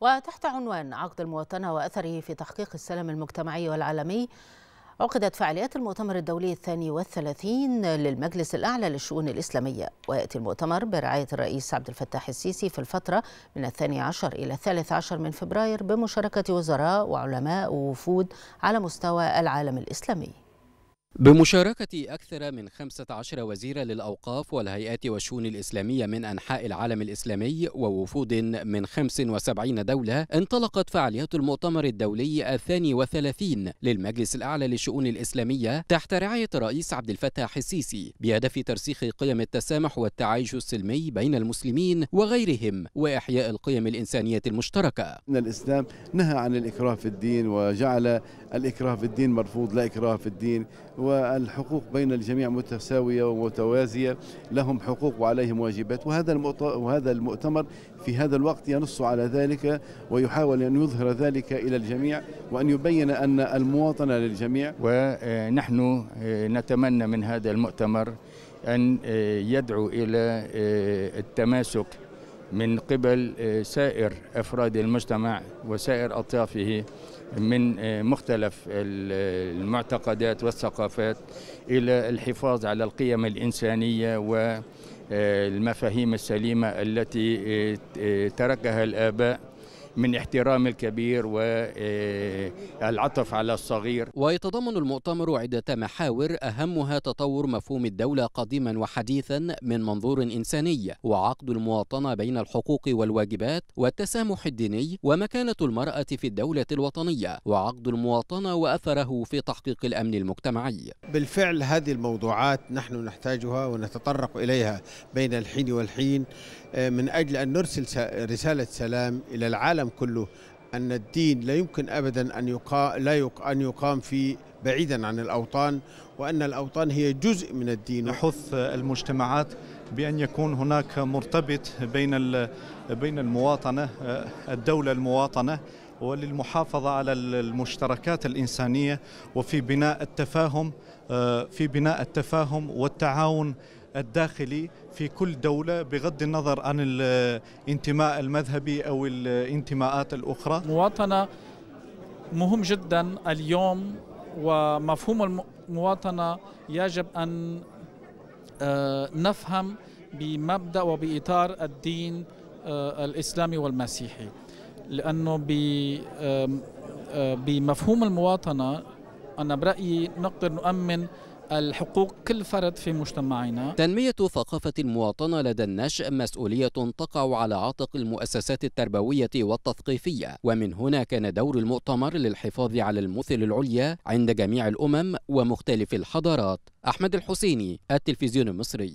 وتحت عنوان عقد المواطنة وأثره في تحقيق السلام المجتمعي والعالمي عقدت فعاليات المؤتمر الدولي الثاني والثلاثين للمجلس الأعلى للشؤون الإسلامية ويأتي المؤتمر برعاية الرئيس عبد الفتاح السيسي في الفترة من الثاني عشر إلى الثالث عشر من فبراير بمشاركة وزراء وعلماء ووفود على مستوى العالم الإسلامي بمشاركة أكثر من 15 وزيرا للأوقاف والهيئات والشؤون الإسلامية من أنحاء العالم الإسلامي ووفود من 75 دولة انطلقت فعاليات المؤتمر الدولي الثاني وثلاثين للمجلس الأعلى للشؤون الإسلامية تحت رعاية الرئيس عبد الفتاح السيسي بهدف ترسيخ قيم التسامح والتعايش السلمي بين المسلمين وغيرهم وإحياء القيم الإنسانية المشتركة إن الإسلام نهى عن الإكراه في الدين وجعل الإكراه في الدين مرفوض لا إكراه في الدين والحقوق بين الجميع متساوية ومتوازية لهم حقوق وعليهم واجبات وهذا وهذا المؤتمر في هذا الوقت ينص على ذلك ويحاول أن يظهر ذلك إلى الجميع وأن يبين أن المواطنة للجميع ونحن آه، نتمنى من هذا المؤتمر أن آه، يدعو إلى آه، التماسك من قبل آه، سائر أفراد المجتمع وسائر أطيافه من آه، مختلف المعتقدات والثقافات إلى الحفاظ على القيم الإنسانية والمفاهيم آه، السليمة التي تركها الآباء من احترام الكبير والعطف آه، على الصغير ويتضمن المؤتمر عدة محاور أهمها تطور مفهوم الدولة قديما وحديثا من منظور إنساني وعقد المواطنة بين الحقوق والواجبات والتسامح الديني ومكانة المرأة في الدولة الوطنية وعقد المواطنة وأثره في تحقيق الأمن المجتمعي بالفعل هذه الموضوعات نحن نحتاجها ونتطرق إليها بين الحين والحين آه، من أجل أن نرسل رسالة سلام إلى العالم كله أن الدين لا يمكن أبدا أن يقام, لا يق... أن يقام في بعيدا عن الأوطان وأن الأوطان هي جزء من الدين نحث المجتمعات بأن يكون هناك مرتبط بين بين المواطنة آه، الدولة المواطنة وللمحافظة على المشتركات الإنسانية وفي بناء التفاهم آه، في بناء التفاهم والتعاون الداخلي في كل دولة بغض النظر عن الانتماء المذهبي أو الانتماءات الأخرى مواطنة مهم جدا اليوم ومفهوم المواطنة يجب أن آه، نفهم بمبدأ وبإطار الدين آه، الإسلامي والمسيحي لانه بمفهوم المواطنه انا برايي نقدر نؤمن الحقوق كل فرد في مجتمعنا تنمية ثقافة المواطنة لدى النشء مسؤولية تقع على عاتق المؤسسات التربوية والتثقيفية ومن هنا كان دور المؤتمر للحفاظ على المثل العليا عند جميع الأمم ومختلف الحضارات أحمد الحسيني التلفزيون المصري